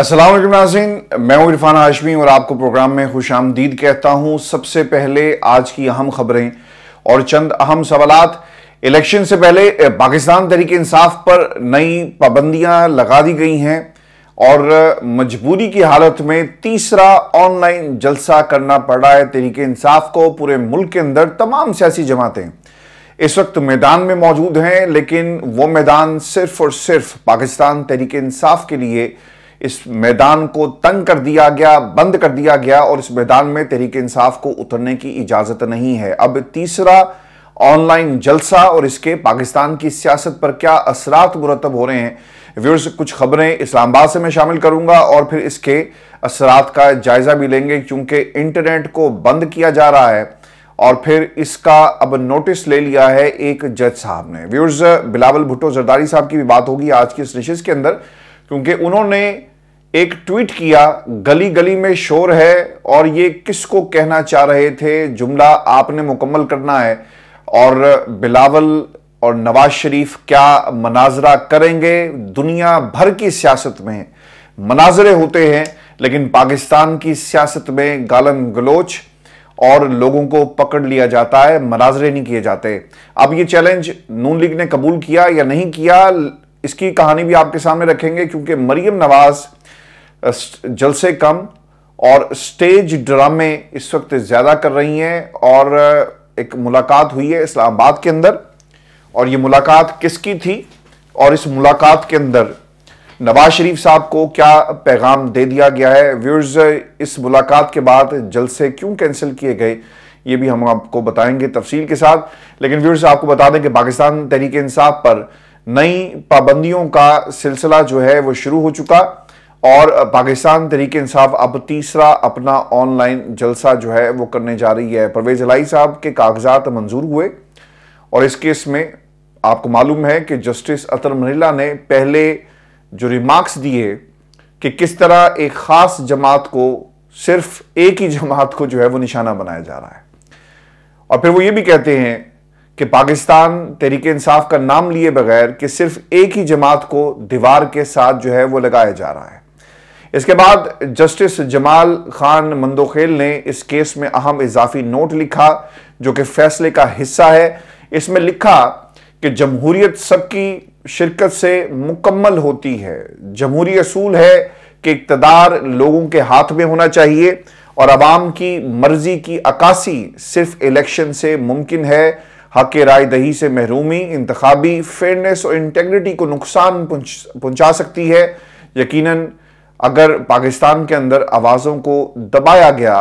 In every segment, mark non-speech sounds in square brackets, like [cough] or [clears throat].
असलम नाजीन मैं इरफान हाशमी और आपको प्रोग्राम में खुश आमदीद कहता हूं सबसे पहले आज की अहम खबरें और चंद अहम सवाल इलेक्शन से पहले पाकिस्तान तरीके इंसाफ पर नई पाबंदियां लगा दी गई हैं और मजबूरी की हालत में तीसरा ऑनलाइन जलसा करना पड़ रहा है तरीके इंसाफ को पूरे मुल्क के अंदर तमाम सियासी जमातें इस वक्त मैदान में मौजूद हैं लेकिन वो मैदान सिर्फ और सिर्फ पाकिस्तान तरीके इंसाफ के लिए इस मैदान को तंग कर दिया गया बंद कर दिया गया और इस मैदान में तहरीक इंसाफ को उतरने की इजाज़त नहीं है अब तीसरा ऑनलाइन जलसा और इसके पाकिस्तान की सियासत पर क्या असरात मुरतब हो रहे हैं व्यूर्स कुछ खबरें इस्लामाबाद से मैं शामिल करूंगा और फिर इसके असरात का जायज़ा भी लेंगे क्योंकि इंटरनेट को बंद किया जा रहा है और फिर इसका अब नोटिस ले लिया है एक जज साहब ने व्यूर्स बिलावल भुट्टो जरदारी साहब की भी बात होगी आज की इस रिशेज के अंदर क्योंकि उन्होंने एक ट्वीट किया गली गली में शोर है और ये किसको कहना चाह रहे थे जुमला आपने मुकम्मल करना है और बिलावल और नवाज शरीफ क्या मनाजरा करेंगे दुनिया भर की सियासत में मनाजरे होते हैं लेकिन पाकिस्तान की सियासत में गालम गलोच और लोगों को पकड़ लिया जाता है मनाजरे नहीं किए जाते अब ये चैलेंज नून लीग ने कबूल किया या नहीं किया इसकी कहानी भी आपके सामने रखेंगे क्योंकि मरियम नवाज़ जलसे कम और स्टेज ड्रामे इस वक्त ज़्यादा कर रही हैं और एक मुलाकात हुई है इस्लामाबाद के अंदर और ये मुलाकात किसकी थी और इस मुलाकात के अंदर नवाज शरीफ साहब को क्या पैगाम दे दिया गया है व्यूर्स इस मुलाकात के बाद जलसे क्यों कैंसिल किए गए ये भी हम आपको बताएंगे तफसील के साथ लेकिन व्यूर्स आपको बता दें कि पाकिस्तान तहरीक इंसाफ पर नई पाबंदियों का सिलसिला जो है वो शुरू हो चुका और पाकिस्तान तरीके इंसाफ अब तीसरा अपना ऑनलाइन जलसा जो है वो करने जा रही है परवेज़ अलाई साहब के कागजात मंजूर हुए और इस केस में आपको मालूम है कि जस्टिस अतर मनीला ने पहले जो रिमार्क्स दिए कि किस तरह एक ख़ास जमात को सिर्फ एक ही जमात को जो है वो निशाना बनाया जा रहा है और फिर वो ये भी कहते हैं कि पाकिस्तान तरीके इंसाफ का नाम लिए बगैर कि सिर्फ एक ही जमात को दीवार के साथ जो है वो लगाया जा रहा है इसके बाद जस्टिस जमाल खान मंदोखेल ने इस केस में अहम इजाफी नोट लिखा जो कि फैसले का हिस्सा है इसमें लिखा कि जमहूरियत सबकी शिरकत से मुकम्मल होती है जमहूरी असूल है कि इकतदार लोगों के हाथ में होना चाहिए और आवाम की मर्जी की अक्सी सिर्फ इलेक्शन से मुमकिन है हक राय दही से महरूमी इंतबी फेयरनेस और इंटेग्रिटी को नुकसान पहुंच पहुंचा सकती है यकीनन अगर पाकिस्तान के अंदर आवाज़ों को दबाया गया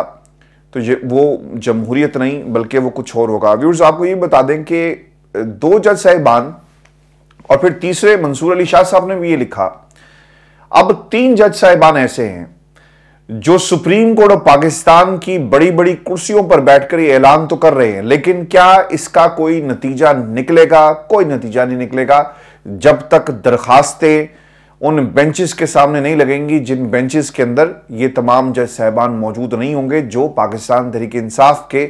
तो ये वो जमहूरियत नहीं बल्कि वो कुछ और होगा व्यूर्स आपको ये बता दें कि दो जज साहिबान और फिर तीसरे मंसूर अली शाह साहब ने भी ये लिखा अब तीन जज साहिबान ऐसे हैं जो सुप्रीम कोर्ट ऑफ पाकिस्तान की बड़ी बड़ी कुर्सियों पर बैठकर ये ऐलान तो कर रहे हैं लेकिन क्या इसका कोई नतीजा निकलेगा कोई नतीजा नहीं निकलेगा जब तक दरखास्तें उन बेंचेस के सामने नहीं लगेंगी जिन बेंचेस के अंदर ये तमाम जज साहबान मौजूद नहीं होंगे जो पाकिस्तान तहरीक इंसाफ के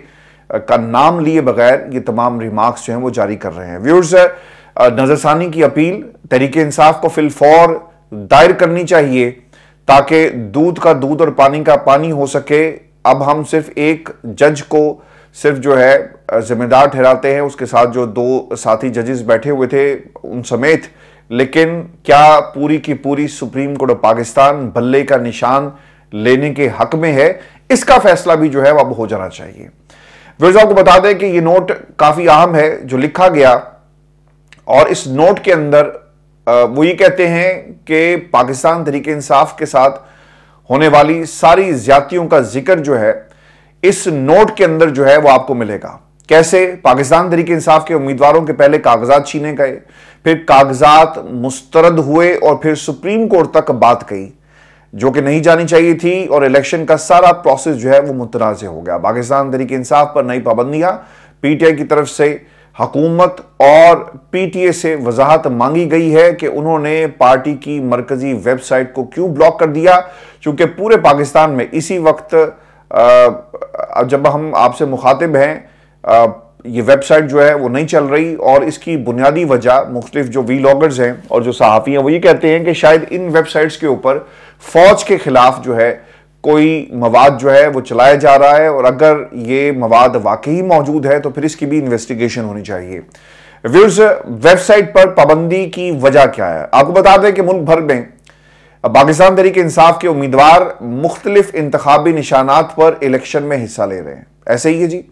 का नाम लिए बगैर ये तमाम रिमार्क्स जो हैं वो जारी कर रहे हैं व्यूर्स नज़रसानी की अपील तहरीक इंसाफ को फिलफौर दायर करनी चाहिए ताकि दूध का दूध और पानी का पानी हो सके अब हम सिर्फ एक जज को सिर्फ जो है जिम्मेदार ठहराते हैं उसके साथ जो दो साथी जजेस बैठे हुए थे उन समेत लेकिन क्या पूरी की पूरी सुप्रीम कोर्ट ऑफ पाकिस्तान बल्ले का निशान लेने के हक में है इसका फैसला भी जो है वह अब हो जाना चाहिए विरोज आपको बता दें कि यह नोट काफी अहम है जो लिखा गया और इस नोट के अंदर वो ये कहते हैं कि पाकिस्तान तरीके इंसाफ के साथ होने वाली सारी ज्यादतियों का जिक्र जो है इस नोट के अंदर जो है वो आपको मिलेगा कैसे पाकिस्तान तरीके इंसाफ के उम्मीदवारों के पहले कागजात छीने गए फिर कागजात मुस्तरद हुए और फिर सुप्रीम कोर्ट तक बात कही जो कि नहीं जानी चाहिए थी और इलेक्शन का सारा प्रोसेस जो है वो मुतनाज़ हो गया पाकिस्तान तरीके इंसाफ पर नई पाबंदियां पीटीआई की तरफ से हकूमत और पीटीए से वजाहत मांगी गई है कि उन्होंने पार्टी की मरकजी वेबसाइट को क्यों ब्लॉक कर दिया चूंकि पूरे पाकिस्तान में इसी वक्त जब हम आपसे मुखातिब हैं ये वेबसाइट जो है वो नहीं चल रही और इसकी बुनियादी वजह मुख्तलिफ जो वी लॉगर्स हैं और जो सहाफ़ी हैं वो ये कहते हैं कि शायद इन वेबसाइट्स के ऊपर फ़ौज के ख़िलाफ़ जो है कोई मवाद जो है वो चलाया जा रहा है और अगर ये मवाद वाकई मौजूद है तो फिर इसकी भी इन्वेस्टिगेशन होनी चाहिए व्यूर्स वेबसाइट पर पाबंदी की वजह क्या है आपको बता दें कि मुल्क भर में पाकिस्तान तहरीक इंसाफ के उम्मीदवार मुख्तलिफ इंतबी निशानात पर इलेक्शन में हिस्सा ले रहे हैं ऐसे ही है जी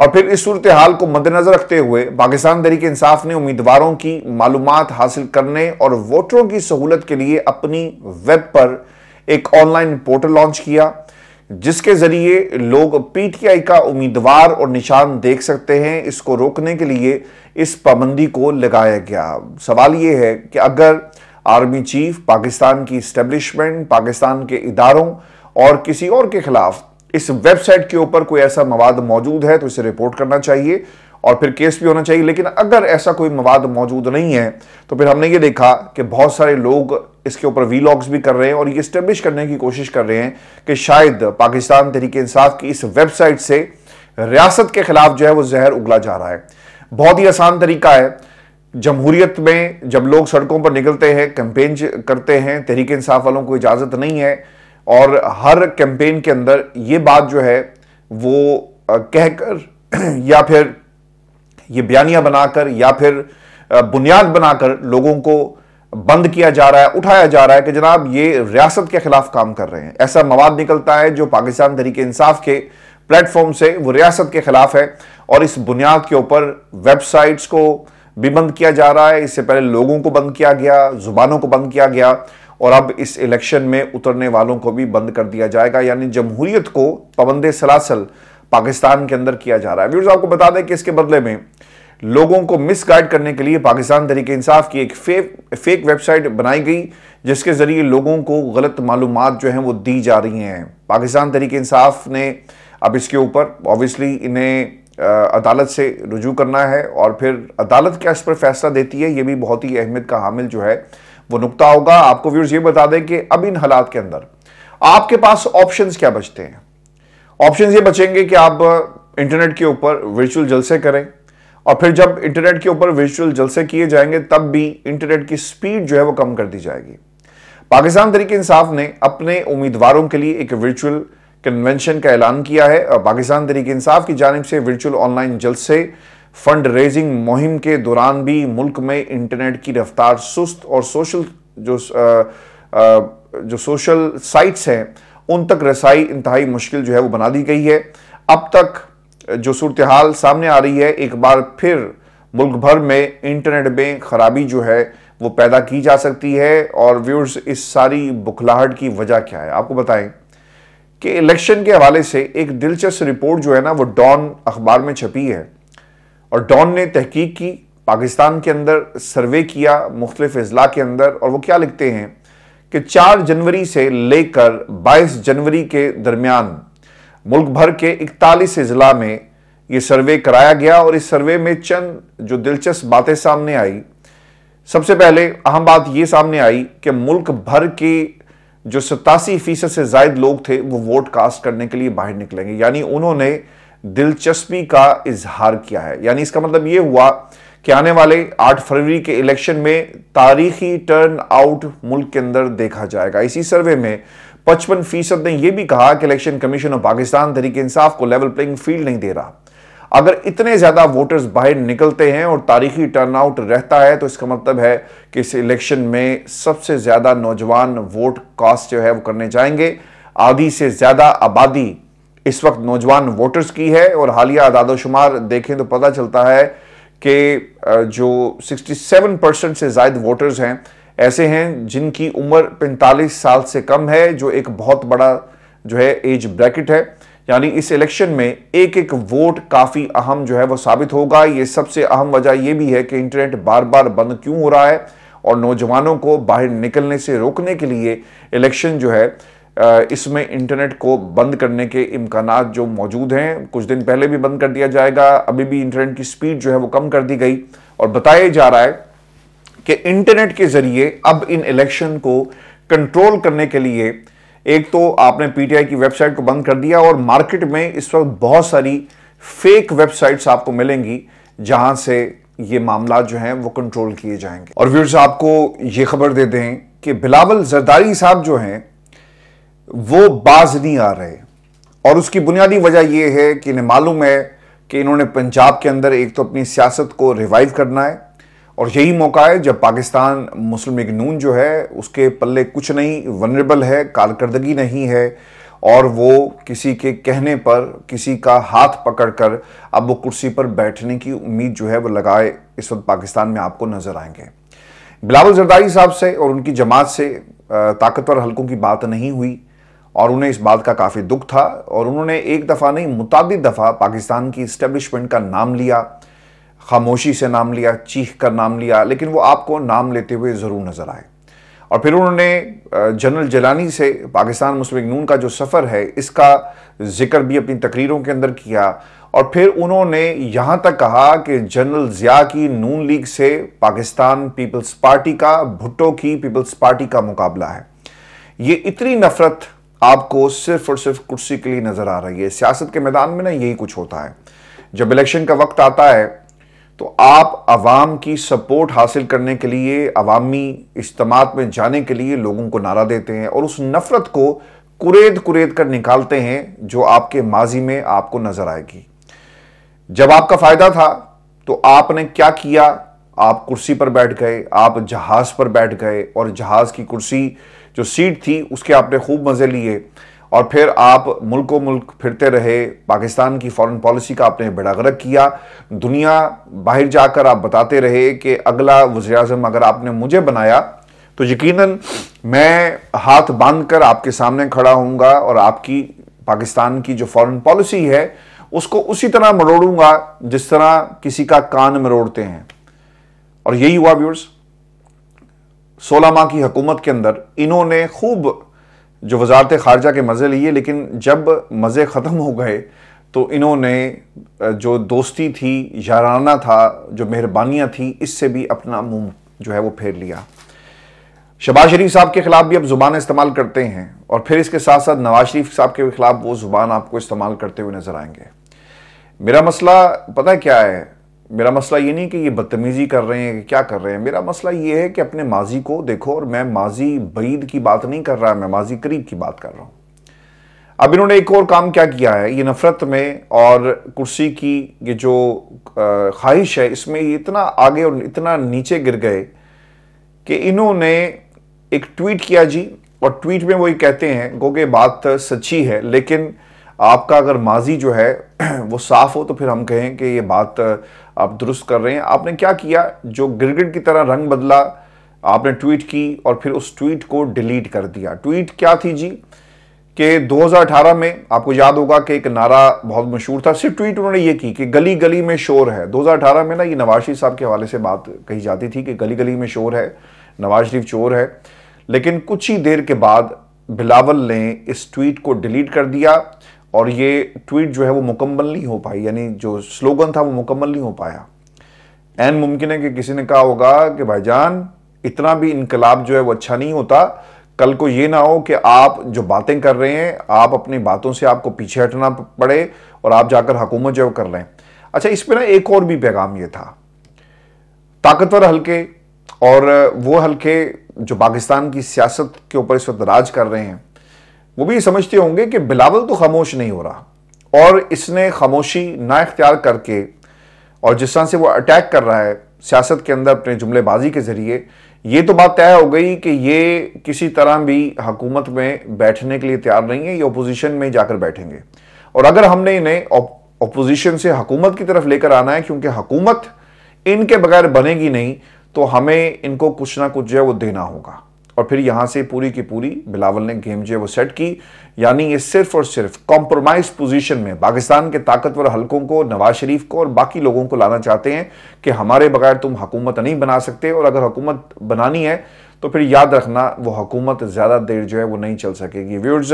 और फिर इस सूरत हाल को मद्देनजर रखते हुए पाकिस्तान तरीके इंसाफ ने उम्मीदवारों की मालूम हासिल करने और वोटरों की सहूलत के लिए अपनी वेब पर एक ऑनलाइन पोर्टल लॉन्च किया जिसके जरिए लोग पीटीआई का उम्मीदवार और निशान देख सकते हैं इसको रोकने के लिए इस पाबंदी को लगाया गया सवाल ये है कि अगर आर्मी चीफ पाकिस्तान की इस्टेब्लिशमेंट पाकिस्तान के इदारों और किसी और के खिलाफ इस वेबसाइट के ऊपर कोई ऐसा मवाद मौजूद है तो इसे रिपोर्ट करना चाहिए और फिर केस भी होना चाहिए लेकिन अगर ऐसा कोई मवाद मौजूद नहीं है तो फिर हमने ये देखा कि बहुत सारे लोग इसके ऊपर वीलॉग्स भी कर रहे हैं और ये इस्टेब्लिश करने की कोशिश कर रहे हैं कि शायद पाकिस्तान तरीके इंसाफ की इस वेबसाइट से रियासत के खिलाफ जो है वो जहर उगला जा रहा है बहुत ही आसान तरीका है जमहूरियत में जब लोग सड़कों पर निकलते हैं कैंपेन करते हैं तहरीक इंसाफ वालों को इजाज़त नहीं है और हर कैंपेन के अंदर ये बात जो है वो कहकर [clears throat] या फिर ये बयानियां बनाकर या फिर बुनियाद बनाकर लोगों को बंद किया जा रहा है उठाया जा रहा है कि जनाब ये रियासत के खिलाफ काम कर रहे हैं ऐसा मवाद निकलता है जो पाकिस्तान तरीके इंसाफ के प्लेटफॉर्म से वो रियासत के खिलाफ है और इस बुनियाद के ऊपर वेबसाइट्स को भी बंद किया जा रहा है इससे पहले लोगों को बंद किया गया जुबानों को बंद किया गया और अब इस इलेक्शन में उतरने वालों को भी बंद कर दिया जाएगा यानी जमहूरियत को पबंद सलासल पाकिस्तान के अंदर किया जा रहा है आपको बता दें कि इसके बदले में लोगों को मिसगाइड करने के लिए पाकिस्तान तरीके इंसाफ की एक फेक फेक वेबसाइट बनाई गई जिसके ज़रिए लोगों को गलत मालूम जो हैं वो दी जा रही हैं पाकिस्तान तरीके इंसाफ ने अब इसके ऊपर ऑब्वियसली इन्हें अदालत से रजू करना है और फिर अदालत क्या इस पर फैसला देती है ये भी बहुत ही अहमियत का हामिल जो है वो नुकता होगा आपको व्यूर्स ये बता दें कि अब इन हालात के अंदर आपके पास ऑप्शंस क्या बचते हैं ऑप्शंस ये बचेंगे कि आप इंटरनेट के ऊपर वर्चुअल जलसे करें और फिर जब इंटरनेट के ऊपर वर्चुअल जलसे किए जाएंगे तब भी इंटरनेट की स्पीड जो है वो कम कर दी जाएगी पाकिस्तान तरीके इंसाफ ने अपने उम्मीदवारों के लिए एक वर्चुअल कन्वेंशन का ऐलान किया है पाकिस्तान तरीके इंसाफ की जानब से वर्चुअल ऑनलाइन जलसे फंड रेजिंग मुहिम के दौरान भी मुल्क में इंटरनेट की रफ्तार सुस्त और सोशल जो आ, आ, जो सोशल साइट्स हैं उन तक रसाई इंतहाई मुश्किल जो है वो बना दी गई है अब तक जो सूरत हाल सामने आ रही है एक बार फिर मुल्क भर में इंटरनेट में खराबी जो है वो पैदा की जा सकती है और व्यूर्स इस सारी बुखलाहट की वजह क्या है आपको बताएं कि इलेक्शन के हवाले से एक दिलचस्प रिपोर्ट जो है ना वो डॉन अखबार में छपी है और डॉन ने तहकीक की पाकिस्तान के अंदर सर्वे किया मुख्तलिफ अजला के अंदर और वो क्या लिखते हैं कि 4 जनवरी से लेकर 22 जनवरी के दरमियान मुल्क भर के इकतालीस अजला में ये सर्वे कराया गया और इस सर्वे में चंद जो दिलचस्प बातें सामने आई सबसे पहले अहम बात ये सामने आई कि मुल्क भर के जो सतासी फीसद से जायद लोग थे वो वोट कास्ट करने के लिए बाहर निकलेंगे यानी उन्होंने दिलचस्पी का इजहार किया है यानी इसका मतलब यह हुआ कि आने वाले 8 फरवरी के इलेक्शन में तारीखी टर्न आउट मुल्क के अंदर देखा जाएगा इसी सर्वे में पचपन फीसद ने यह भी कहा कि इलेक्शन कमीशन ऑफ पाकिस्तान तरीके इंसाफ को लेवल प्लेइंग फील्ड नहीं दे रहा अगर इतने ज़्यादा वोटर्स बाहर निकलते हैं और तारीखी टर्नआउट रहता है तो इसका मतलब है कि इस इलेक्शन में सबसे ज़्यादा नौजवान वोट कास्ट जो है वो करने जाएंगे आधी से ज़्यादा आबादी इस वक्त नौजवान वोटर्स की है और हालिया आदादोशुमार देखें तो पता चलता है कि जो 67 परसेंट से जायद वोटर्स हैं ऐसे हैं जिनकी उम्र 45 साल से कम है जो एक बहुत बड़ा जो है एज ब्रैकेट है यानी इस इलेक्शन में एक एक वोट काफ़ी अहम जो है वो साबित होगा ये सबसे अहम वजह यह भी है कि इंटरनेट बार बार बंद क्यों हो रहा है और नौजवानों को बाहर निकलने से रोकने के लिए इलेक्शन जो है इसमें इंटरनेट को बंद करने के इम्कान जो मौजूद हैं कुछ दिन पहले भी बंद कर दिया जाएगा अभी भी इंटरनेट की स्पीड जो है वो कम कर दी गई और बताया जा रहा है कि इंटरनेट के जरिए अब इन इलेक्शन को कंट्रोल करने के लिए एक तो आपने पीटीआई की वेबसाइट को बंद कर दिया और मार्केट में इस वक्त बहुत सारी फेक वेबसाइट्स आपको मिलेंगी जहां से ये मामला जो हैं वो कंट्रोल किए जाएंगे और व्यूर्स आपको ये खबर दे दें कि बिलावल जरदारी साहब जो हैं वो बाज नहीं आ रहे और उसकी बुनियादी वजह यह है कि इन्हें मालूम है कि इन्होंने पंजाब के अंदर एक तो अपनी सियासत को रिवाइव करना है और यही मौका है जब पाकिस्तान मुस्लिम नून जो है उसके पल्ले कुछ नहीं वनरेबल है कारकर्दगी नहीं है और वो किसी के कहने पर किसी का हाथ पकड़कर अब वो कुर्सी पर बैठने की उम्मीद जो है वो लगाए इस वक्त पाकिस्तान में आपको नज़र आएंगे बिलावल जरदारी साहब से और उनकी जमात से ताकतवर हलकों की बात नहीं हुई और उन्हें इस बात का काफ़ी दुख था और उन्होंने एक दफ़ा नहीं मुतद दफ़ा पाकिस्तान की इस्टेब्लिशमेंट का नाम लिया खामोशी से नाम लिया चीख कर नाम लिया लेकिन वो आपको नाम लेते हुए ज़रूर नज़र आए और फिर उन्होंने जनरल जलानी से पाकिस्तान मुस्लिम नून का जो सफ़र है इसका जिक्र भी अपनी तकरीरों के अंदर किया और फिर उन्होंने यहाँ तक कहा कि जनरल ज़िया की नून लीग से पाकिस्तान पीपल्स पार्टी का भुट्टो की पीपल्स पार्टी का मुकाबला है ये इतनी नफ़रत आपको सिर्फ और सिर्फ कुर्सी के लिए नज़र आ रही है सियासत के मैदान में ना यही कुछ होता है जब इलेक्शन का वक्त आता है तो आप आवाम की सपोर्ट हासिल करने के लिए अवामी इज्तमात में जाने के लिए लोगों को नारा देते हैं और उस नफरत को कुरेद कुरेद कर निकालते हैं जो आपके माजी में आपको नज़र आएगी जब आपका फ़ायदा था तो आपने क्या किया आप कुर्सी पर बैठ गए आप जहाज़ पर बैठ गए और जहाज़ की कुर्सी जो सीट थी उसके आपने खूब मज़े लिए और फिर आप मुल्को मुल्क फिरते रहे पाकिस्तान की फॉरेन पॉलिसी का आपने गर्क किया दुनिया बाहर जाकर आप बताते रहे कि अगला वजे अजम अगर आपने मुझे बनाया तो यकीनन मैं हाथ बांध कर आपके सामने खड़ा होऊंगा और आपकी पाकिस्तान की जो फॉरेन पॉलिसी है उसको उसी तरह मरोड़ूंगा जिस तरह किसी का कान मरोड़ते हैं और यही हुआ व्यूर्स सोलह माह की हकूमत के अंदर इन्होंने खूब जो वजारत खारजा के मज़े लिए लेकिन जब मज़े ख़त्म हो गए तो इन्होंने जो दोस्ती थी याराना था जो मेहरबानियाँ थी इससे भी अपना मुंह जो है वो फेर लिया शबाज शरीफ साहब के ख़िलाफ़ भी अब ज़ुबान इस्तेमाल करते हैं और फिर इसके साथ साथ नवाज शरीफ साहब के ख़िलाफ़ वो ज़ुबान आपको इस्तेमाल करते हुए नज़र आएंगे मेरा मसला पता है क्या है मेरा मसला ये नहीं कि ये बदतमीज़ी कर रहे हैं क्या कर रहे हैं मेरा मसला ये है कि अपने माजी को देखो और मैं माजी बईद की बात नहीं कर रहा मैं माजी करीब की बात कर रहा हूँ अब इन्होंने एक और काम क्या किया है ये नफ़रत में और कुर्सी की ये जो ख्वाहिश है इसमें ये इतना आगे और इतना नीचे गिर गए कि इन्होंने एक ट्वीट किया जी और ट्वीट में वो ये कहते हैं गो के बात सच्ची है लेकिन आपका अगर माजी जो है वो साफ़ हो तो फिर हम कहें कि ये बात आप दुरुस्त कर रहे हैं आपने क्या किया जो गिरगिट की तरह रंग बदला आपने ट्वीट की और फिर उस ट्वीट को डिलीट कर दिया ट्वीट क्या थी जी कि 2018 में आपको याद होगा कि एक नारा बहुत मशहूर था सिर्फ ट्वीट उन्होंने ये की कि गली गली में शोर है 2018 में ना ये नवाज शरीफ साहब के हवाले से बात कही जाती थी कि गली गली में शोर है नवाज शरीफ चोर है लेकिन कुछ ही देर के बाद बिलावल ने इस ट्वीट को डिलीट कर दिया और ये ट्वीट जो है वो मुकम्मल नहीं हो पाई यानी जो स्लोगन था वो मुकम्मल नहीं हो पाया एन मुमकिन है कि किसी ने कहा होगा कि भाईजान इतना भी इनकलाब जो है वो अच्छा नहीं होता कल को ये ना हो कि आप जो बातें कर रहे हैं आप अपनी बातों से आपको पीछे हटना पड़े और आप जाकर हुकूमत जो कर रहे हैं अच्छा इस पर ना एक और भी पैगाम ये था ताकतवर हल्के और वो हल्के जो पाकिस्तान की सियासत के ऊपर इस वक्त राज कर रहे हैं वो भी समझते होंगे कि बिलावल तो खामोश नहीं हो रहा और इसने खामोशी ना इख्तियार करके और जिस तरह से वो अटैक कर रहा है सियासत के अंदर अपने जुमलेबाजी के ज़रिए ये तो बात तय हो गई कि ये किसी तरह भी हकूमत में बैठने के लिए तैयार नहीं है ये अपोजिशन में जाकर बैठेंगे और अगर हमने इन्हें अपोजिशन से हकूमत की तरफ लेकर आना है क्योंकि हकूमत इनके बगैर बनेगी नहीं तो हमें इनको कुछ ना कुछ जो है वो देना होगा और फिर यहां से पूरी की पूरी बिलावल ने गेम जो है वो सेट की यानी ये सिर्फ और सिर्फ कॉम्प्रोमाइज पोजीशन में पाकिस्तान के ताकतवर हलकों को नवाज शरीफ को और बाकी लोगों को लाना चाहते हैं कि हमारे बगैर तुम हुकूमत नहीं बना सकते और अगर हुकूमत बनानी है तो फिर याद रखना वो हुकूमत ज़्यादा देर जो है वो नहीं चल सकेगी व्यूर्स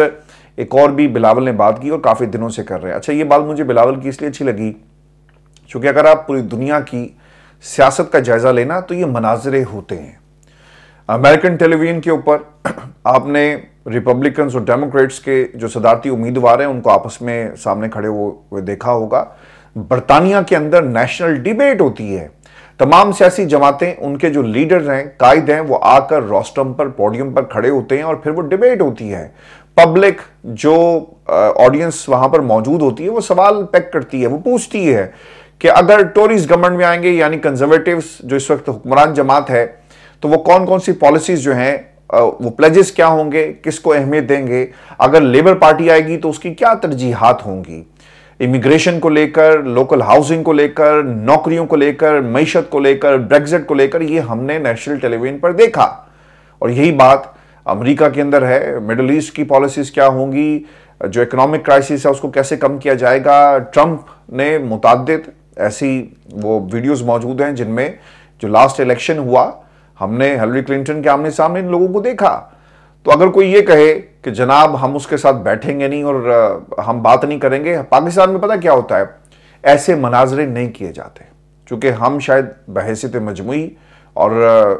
एक और भी बिलावल ने बात की और काफ़ी दिनों से कर रहे हैं अच्छा ये बात मुझे बिलावल की इसलिए अच्छी लगी क्योंकि अगर आप पूरी दुनिया की सियासत का जायज़ा लेना तो ये मनाजरे होते हैं अमेरिकन टेलीविजन के ऊपर आपने रिपब्लिकन्स और डेमोक्रेट्स के जो सदारती उम्मीदवार हैं उनको आपस में सामने खड़े हुए देखा होगा बरतानिया के अंदर नेशनल डिबेट होती है तमाम सियासी जमातें उनके जो लीडर हैं कायद हैं वो आकर रोस्टम पर पोडियम पर खड़े होते हैं और फिर वो डिबेट होती है पब्लिक जो ऑडियंस वहां पर मौजूद होती है वो सवाल पैक करती है वो पूछती है कि अगर टोरीज गवर्नमेंट में आएंगे यानी कंजर्वेटिव जो इस वक्त हुक्मरान जमात है तो वो कौन कौन सी पॉलिसीज जो हैं वो प्लेजेस क्या होंगे किसको अहमियत देंगे अगर लेबर पार्टी आएगी तो उसकी क्या तरजीहत होंगी इमिग्रेशन को लेकर लोकल हाउसिंग को लेकर नौकरियों को लेकर मीशत को लेकर ब्रेग्जिट को लेकर ये हमने नेशनल टेलीविजन पर देखा और यही बात अमेरिका के अंदर है मिडल ईस्ट की पॉलिसीज़ क्या होंगी जो इकोनॉमिक क्राइसिस है उसको कैसे कम किया जाएगा ट्रंप ने मुतद ऐसी वो वीडियोस मौजूद हैं जिनमें जो लास्ट इलेक्शन हुआ हमने हेलरी क्लिंटन के आमने सामने इन लोगों को देखा तो अगर कोई ये कहे कि जनाब हम उसके साथ बैठेंगे नहीं और हम बात नहीं करेंगे पाकिस्तान में पता क्या होता है ऐसे मनाजरे नहीं किए जाते चूंकि हम शायद बहसीत मजमू और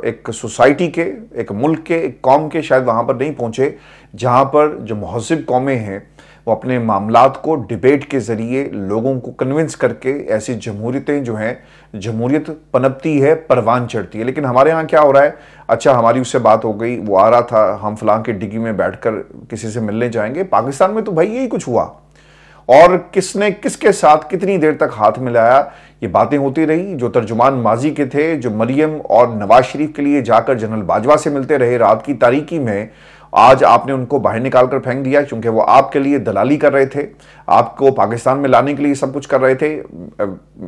एक सोसाइटी के एक मुल्क के एक कौम के शायद वहाँ पर नहीं पहुँचे जहाँ पर जो महसब कौमें हैं वो अपने मामला को डिबेट के ज़रिए लोगों को कन्विंस करके ऐसी जमहूरियतें जो हैं जमहूरियत पनपती है परवान चढ़ती है लेकिन हमारे यहाँ क्या हो रहा है अच्छा हमारी उससे बात हो गई वो आ रहा था हम फलां के डिग्गी में कर किसी से मिलने जाएंगे पाकिस्तान में तो भाई यही कुछ हुआ और किसने किसके साथ कितनी देर तक हाथ मिलाया ये बातें होती रहीं जो तर्जुमान माजी के थे जो मरियम और नवाज शरीफ के लिए जाकर जनरल बाजवा से मिलते रहे रात की तारीकी में आज आपने उनको बाहर निकाल कर फेंक दिया क्योंकि वो आपके लिए दलाली कर रहे थे आपको पाकिस्तान में लाने के लिए सब कुछ कर रहे थे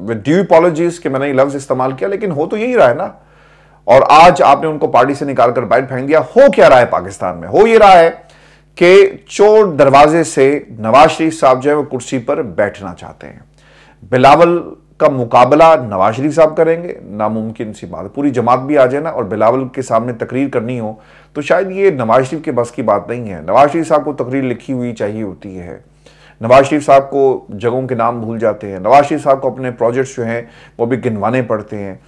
विद ड्यू पॉलोजीज के मैंने ये लफ्ज़ इस्तेमाल किया लेकिन हो तो यही रहा है ना और आज आपने उनको पार्टी से निकाल कर बाहर फेंक दिया हो क्या रहा है पाकिस्तान में हो ये रहा है कि चोर दरवाजे से नवाज शरीफ साहब जो है वो कुर्सी पर बैठना चाहते हैं बिलावल का मुकाबला नवाज शरीफ साहब करेंगे नामुमकिन सी बात पूरी जमात भी आ जाए ना और बिलावल के सामने तकरीर करनी हो तो शायद ये नवाज शरीफ के बस की बात नहीं है नवाज शरीफ साहब को तकरीर लिखी हुई चाहिए होती है नवाज शरीफ साहब को जगहों के नाम भूल जाते हैं नवाज शरीफ साहब को अपने प्रोजेक्ट्स जो हैं वो भी गिनवाने पड़ते हैं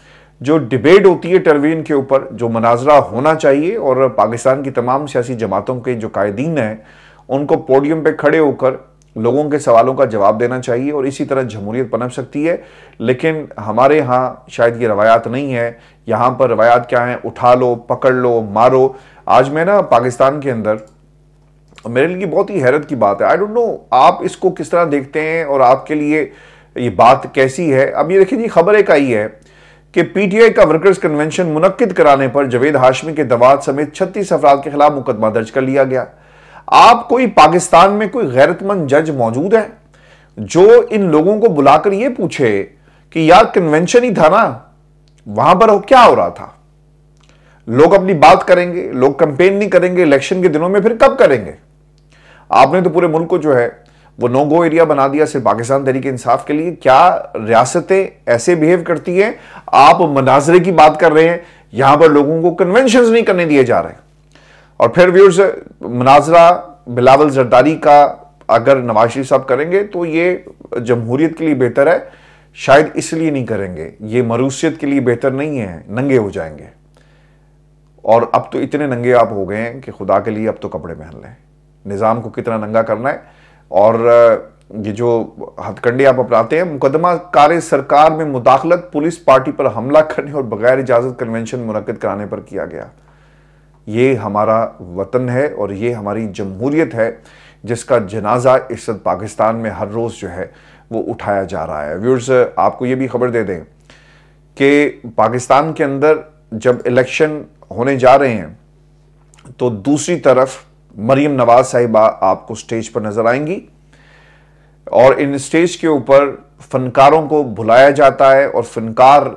जो डिबेट होती है टेलीविजन के ऊपर जो मनाजरा होना चाहिए और पाकिस्तान की तमाम सियासी जमातों के जो कायदीन हैं उनको पोडियम पे खड़े होकर लोगों के सवालों का जवाब देना चाहिए और इसी तरह जमहूरियत पनप सकती है लेकिन हमारे यहाँ शायद ये रवायात नहीं है यहाँ पर रवायात क्या है उठा लो पकड़ लो मारो आज मैं ना पाकिस्तान के अंदर मेरे लिए बहुत ही हैरत की बात है आई डोंट नो आप इसको किस तरह देखते हैं और आपके लिए ये बात कैसी है अब ये देखिए जी खबर एक आई है कि पीटीआई का वर्कर्स कन्वेंशन मुनद कराने पर जवेद हाशमी के दवात समेत छत्तीस अफराद के खिलाफ मुकदमा दर्ज कर लिया गया आप कोई पाकिस्तान में कोई गैरतमंद जज मौजूद है जो इन लोगों को बुलाकर यह पूछे कि यार कन्वेंशन ही था ना वहां पर क्या हो रहा था लोग अपनी बात करेंगे लोग कंपेन नहीं करेंगे इलेक्शन के दिनों में फिर कब करेंगे आपने तो पूरे मुल्क को जो है वो नो गो एरिया बना दिया सिर्फ पाकिस्तान तरीके इंसाफ के लिए क्या रियासतें ऐसे बिहेव करती हैं आप मनाजरे की बात कर रहे हैं यहां पर लोगों को कन्वेंशन नहीं करने दिए जा रहे हैं और फिर व्यूर्स मुनाजरा बिलावल जरदारी का अगर नवाज शरीफ साहब करेंगे तो ये जमहूरियत के लिए बेहतर है शायद इसलिए नहीं करेंगे ये मरूसियत के लिए बेहतर नहीं है नंगे हो जाएंगे और अब तो इतने नंगे आप हो गए हैं कि खुदा के लिए अब तो कपड़े पहन लें निज़ाम को कितना नंगा करना है और ये जो हथकंडे आप अपनाते हैं मुकदमा कार्य सरकार में मुदाखलत पुलिस पार्टी पर हमला करने और बगैर इजाज़त कन्वेंशन मुनद कराने पर किया गया ये हमारा वतन है और ये हमारी जमहूरियत है जिसका जनाजा इस वक्त पाकिस्तान में हर रोज़ जो है वो उठाया जा रहा है व्यूर्स आपको ये भी खबर दे दें कि पाकिस्तान के अंदर जब इलेक्शन होने जा रहे हैं तो दूसरी तरफ मरीम नवाज साहिबा आपको स्टेज पर नज़र आएंगी और इन स्टेज के ऊपर फनकारों को बुलाया जाता है और फनकार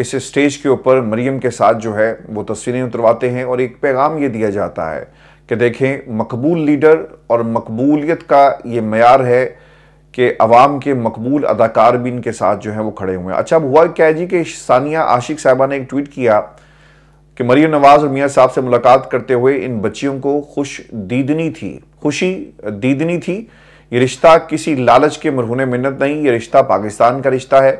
इस स्टेज के ऊपर मरियम के साथ जो है वो तस्वीरें उतरवाते हैं और एक पैगाम ये दिया जाता है कि देखें मकबूल लीडर और मकबूलियत का ये मैार है कि अवाम के मकबूल अदाकार भी इनके साथ जो है वो खड़े हुए हैं अच्छा अब हुआ क्या है जी कि सानिया आशिक साहबा ने एक ट्वीट किया कि मरियम नवाज़ और मियाँ साहब से मुलाकात करते हुए इन बच्चियों को खुश दीदनी थी खुशी दीदनी थी ये रिश्ता किसी लालच के मरहून मिन्नत नहीं ये रिश्ता पाकिस्तान का रिश्ता है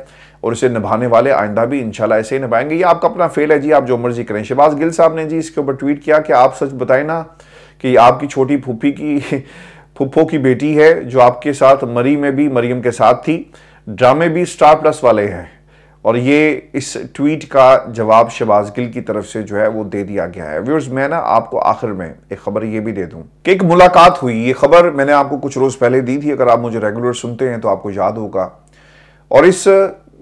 और इसे निभाने वाले आइंदा भी इंशाल्लाह ऐसे ही निभाएंगे ये आपका अपना फेल है जी आप जो मर्जी करें शहबाज गिल साहब ने जी इसके ऊपर ट्वीट किया कि आप सच बताए ना कि आपकी छोटी फूफी की [laughs] फूफो की बेटी है जो आपके साथ मरी में भी मरियम के साथ थी ड्रामे भी स्टार प्लस वाले हैं और ये इस ट्वीट का जवाब शबाज गिल की तरफ से जो है वो दे दिया गया है व्यूअर्स मैं ना आपको आखिर में एक खबर ये भी दे दूं कि एक मुलाकात हुई ये खबर मैंने आपको कुछ रोज़ पहले दी थी अगर आप मुझे रेगुलर सुनते हैं तो आपको याद होगा और इस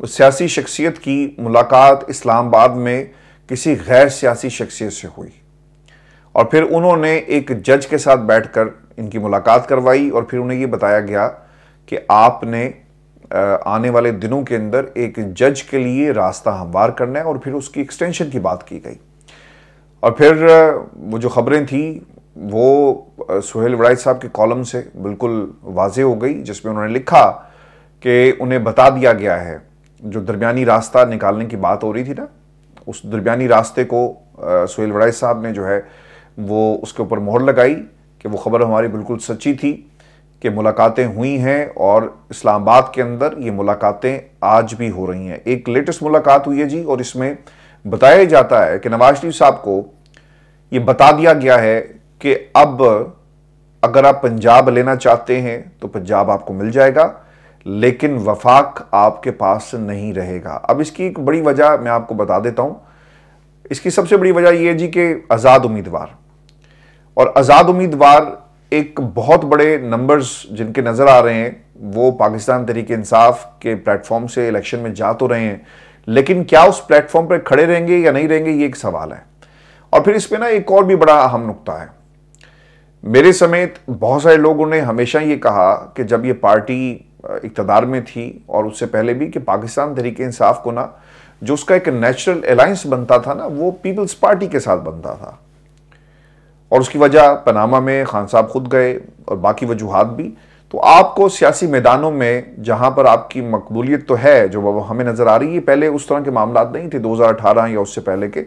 सियासी शख्सियत की मुलाकात इस्लामाबाद में किसी गैर सियासी शख्सियत से हुई और फिर उन्होंने एक जज के साथ बैठकर इनकी मुलाकात करवाई और फिर उन्हें ये बताया गया कि आपने आने वाले दिनों के अंदर एक जज के लिए रास्ता हमवार करना है और फिर उसकी एक्सटेंशन की बात की गई और फिर वो जो खबरें थी वो सुहेल वड़ाई साहब के कॉलम से बिल्कुल वाजे हो गई जिसमें उन्होंने लिखा कि उन्हें बता दिया गया है जो दरमियानी रास्ता निकालने की बात हो रही थी ना उस दरमियानी रास्ते को सुहेल वड़ाई साहब ने जो है वो उसके ऊपर मोहर लगाई कि वो खबर हमारी बिल्कुल सच्ची थी कि मुलाकातें हुई हैं और इस्लामाबाद के अंदर ये मुलाकातें आज भी हो रही हैं एक लेटेस्ट मुलाकात हुई है जी और इसमें बताया जाता है कि नवाज शरीफ साहब को ये बता दिया गया है कि अब अगर आप पंजाब लेना चाहते हैं तो पंजाब आपको मिल जाएगा लेकिन वफाक आपके पास नहीं रहेगा अब इसकी एक बड़ी वजह मैं आपको बता देता हूं इसकी सबसे बड़ी वजह यह जी कि आज़ाद उम्मीदवार और आज़ाद उम्मीदवार एक बहुत बड़े नंबर्स जिनके नज़र आ रहे हैं वो पाकिस्तान तरीके इंसाफ के प्लेटफॉर्म से इलेक्शन में जा तो रहे हैं लेकिन क्या उस प्लेटफॉर्म पर खड़े रहेंगे या नहीं रहेंगे ये एक सवाल है और फिर इसमें ना एक और भी बड़ा अहम नुकता है मेरे समेत बहुत सारे लोगों ने हमेशा ये कहा कि जब ये पार्टी इकतदार में थी और उससे पहले भी कि पाकिस्तान तरीके इंसाफ को ना जो उसका एक नेचुरल अलायंस बनता था ना वो पीपल्स पार्टी के साथ बनता था और उसकी वजह पनामा में खान साहब खुद गए और बाकी वजूहत भी तो आपको सियासी मैदानों में जहां पर आपकी मकबूलियत तो है जो हमें नज़र आ रही है पहले उस तरह के मामला नहीं थे 2018 या उससे पहले के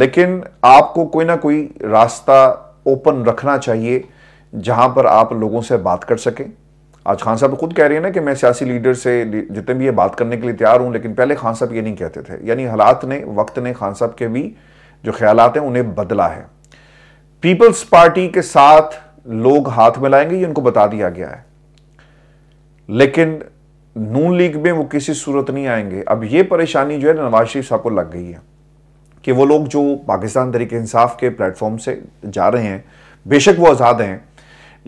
लेकिन आपको कोई ना कोई रास्ता ओपन रखना चाहिए जहां पर आप लोगों से बात कर सकें आज खान साहब खुद कह रहे हैं ना कि मैं सियासी लीडर से जितने भी ये बात करने के लिए तैयार हूँ लेकिन पहले खान साहब ये नहीं कहते थे यानी हालात ने वक्त ने खान साहब के भी जो ख्याल हैं उन्हें बदला है पीपल्स पार्टी के साथ लोग हाथ मिलाएंगे ये उनको बता दिया गया है लेकिन नून लीग में वो किसी सूरत नहीं आएंगे अब ये परेशानी जो है नवाज शरीफ साहब को लग गई है कि वो लोग जो पाकिस्तान तरीके इंसाफ के प्लेटफॉर्म से जा रहे हैं बेशक वो आज़ाद हैं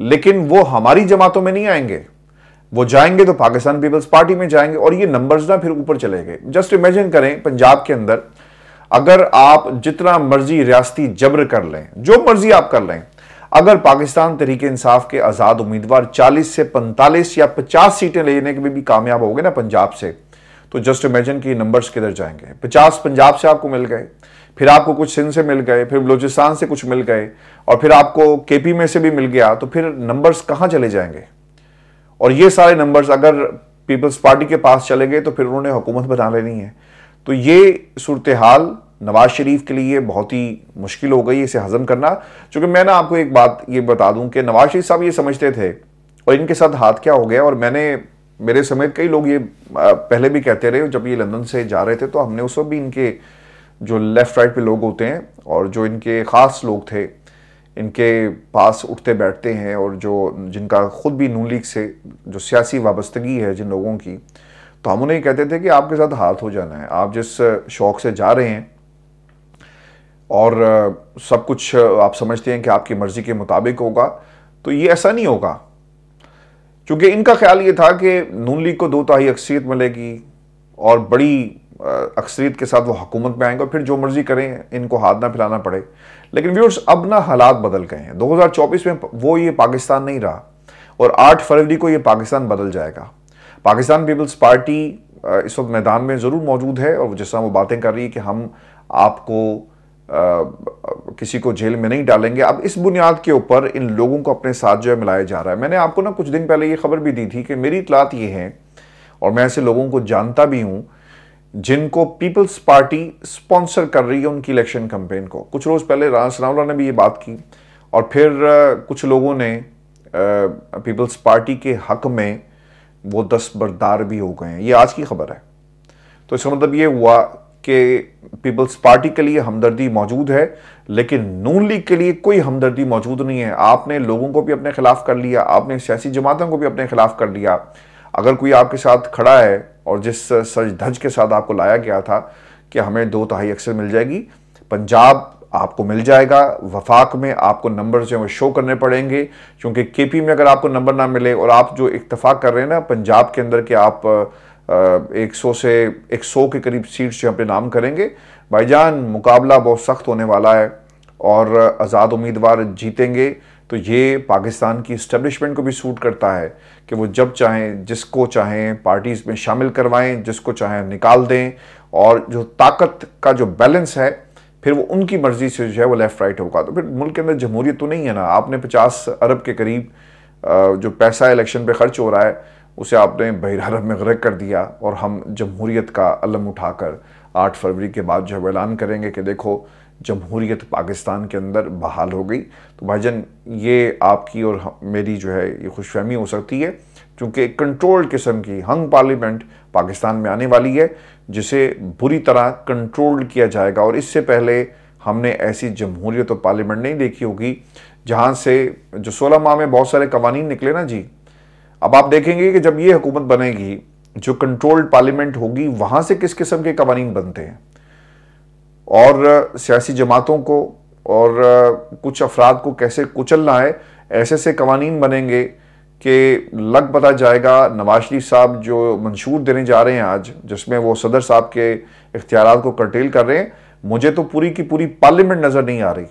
लेकिन वो हमारी जमातों में नहीं आएंगे वो जाएंगे तो पाकिस्तान पीपल्स पार्टी में जाएंगे और ये नंबर्स ना फिर ऊपर चले गए जस्ट इमेजिन करें पंजाब के अंदर अगर आप जितना मर्जी रियासती जबर कर लें जो मर्जी आप कर लें अगर पाकिस्तान तरीके इंसाफ के आज़ाद उम्मीदवार 40 से 45 या 50 सीटें लेने के भी कामयाब हो गए ना पंजाब से तो जस्ट इमेजिन कि नंबर्स किधर जाएंगे 50 पंजाब से आपको मिल गए फिर आपको कुछ सिंध से मिल गए फिर बलूचिस्तान से कुछ मिल गए और फिर आपको केपी में से भी मिल गया तो फिर नंबर्स कहाँ चले जाएंगे और ये सारे नंबर्स अगर पीपल्स पार्टी के पास चले गए तो फिर उन्होंने हुकूमत बना लेनी है तो ये सूरत हाल नवाज शरीफ के लिए बहुत ही मुश्किल हो गई इसे हज़म करना चूंकि मैं ना आपको एक बात ये बता दूं कि नवाज शरीफ साहब ये समझते थे और इनके साथ हाथ क्या हो गया और मैंने मेरे समेत कई लोग ये पहले भी कहते रहे जब ये लंदन से जा रहे थे तो हमने उस वक्त भी इनके जो लेफ़्ट राइट पे लोग होते हैं और जो इनके ख़ास लोग थे इनके पास उठते बैठते हैं और जो जिनका ख़ुद भी नून लीग से जो सियासी वाबस्तगी है जिन लोगों की तो हम उन्हें कहते थे कि आपके साथ हाथ हो जाना है आप जिस शौक़ से जा रहे हैं और सब कुछ आप समझते हैं कि आपकी मर्ज़ी के मुताबिक होगा तो ये ऐसा नहीं होगा क्योंकि इनका ख्याल ये था कि नून लीग को दो तहाई अक्सरियत मिलेगी और बड़ी अक्सरीत के साथ वो हुकूमत में आएंगे और फिर जो मर्जी करें इनको हाथ ना फिलाना पड़े लेकिन व्यूअर्स अब ना हालात बदल गए हैं 2024 में वो ये पाकिस्तान नहीं रहा और 8 फरवरी को ये पाकिस्तान बदल जाएगा पाकिस्तान पीपल्स पार्टी इस वक्त मैदान में ज़रूर मौजूद है और जिस तरह वो बातें कर रही है कि हम आपको आ, किसी को जेल में नहीं डालेंगे अब इस बुनियाद के ऊपर इन लोगों को अपने साथ जो है मिलाया जा रहा है मैंने आपको ना कुछ दिन पहले ये खबर भी दी थी कि मेरी इतलात ये है और मैं ऐसे लोगों को जानता भी हूँ जिनको पीपल्स पार्टी स्पॉन्सर कर रही है उनकी इलेक्शन कंपेन को कुछ रोज़ पहले रास रावला ने भी ये बात की और फिर कुछ लोगों ने पीपल्स पार्टी के हक में वो दस बरदार भी हो गए हैं ये आज की खबर है तो इसका मतलब ये हुआ कि पीपल्स पार्टी के लिए हमदर्दी मौजूद है लेकिन नून लीग के लिए कोई हमदर्दी मौजूद नहीं है आपने लोगों को भी अपने खिलाफ कर लिया आपने सियासी जमातों को भी अपने खिलाफ कर लिया अगर कोई आपके साथ खड़ा है और जिस सज धज के साथ आपको लाया गया था कि हमें दो तहाई अक्सर मिल जाएगी पंजाब आपको मिल जाएगा वफाक में आपको नंबर जो है शो करने पड़ेंगे क्योंकि केपी में अगर आपको नंबर ना मिले और आप जो इतफाक़ कर रहे हैं ना पंजाब के अंदर कि आप एक सौ से एक सौ के करीब सीट्स जो अपने नाम करेंगे भाईजान मुकाबला बहुत सख्त होने वाला है और आज़ाद उम्मीदवार जीतेंगे तो ये पाकिस्तान की इस्टेब्लिशमेंट को भी सूट करता है कि वो जब चाहें जिसको चाहें पार्टीज़ में शामिल करवाएं जिसको चाहें निकाल दें और जो ताकत का जो बैलेंस है फिर वो उनकी मर्ज़ी से जो है वो लेफ़्ट राइट होगा तो फिर मुल्क के अंदर जमहूरियत तो नहीं है ना आपने पचास अरब के करीब जो पैसा इलेक्शन पे खर्च हो रहा है उसे आपने अरब में गर्क कर दिया और हम जमहूरीत का अलम उठाकर आठ फरवरी के बाद जो है ऐलान करेंगे कि देखो जमहूरीत पाकिस्तान के अंदर बहाल हो गई तो जान ये आपकी और मेरी जो है ये खुशफहमी हो सकती है क्योंकि एक कंट्रोल्ड किस्म की हंग पार्लियामेंट पाकिस्तान में आने वाली है जिसे बुरी तरह कंट्रोल्ड किया जाएगा और इससे पहले हमने ऐसी जमहूरीत और पार्लियामेंट नहीं देखी होगी जहाँ से जो सोलह माह में बहुत सारे कवानीन निकले ना जी अब आप देखेंगे कि जब ये हुकूमत बनेगी जो कंट्रोल्ड पार्लियामेंट होगी वहाँ से किस किस्म के कवानीन बनते हैं और सियासी जमातों को और कुछ अफराद को कैसे कुचलना है ऐसे ऐसे कवानीन बनेंगे कि लग पता जाएगा नवाज शरीफ साहब जो मंशूर देने जा रहे हैं आज जिसमें वो सदर साहब के इख्तियार को कंटेल कर रहे हैं मुझे तो पूरी की पूरी पार्लियामेंट नज़र नहीं आ रही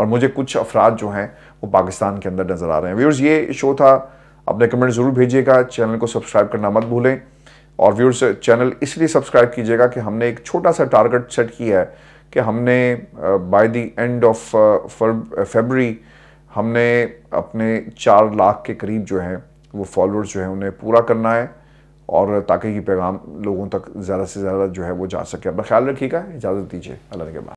और मुझे कुछ अफराद जो हैं वो पाकिस्तान के अंदर नज़र आ रहे हैं व्यूर्स ये शो था अपने कमेंट ज़रूर भेजिएगा चैनल को सब्सक्राइब करना मत भूलें और व्यूर्स चैनल इसलिए सब्सक्राइब कीजिएगा कि हमने एक छोटा सा टारगेट सेट किया है कि हमने by the end of February हमने अपने चार लाख के करीब जो है वो फॉलोअर्स जो है उन्हें पूरा करना है और ताकि ये पैगाम लोगों तक ज़्यादा से ज़्यादा जो है वो जा सके अपना ख्याल रखिएगा इजाज़त दीजिए अल्लाह के बाद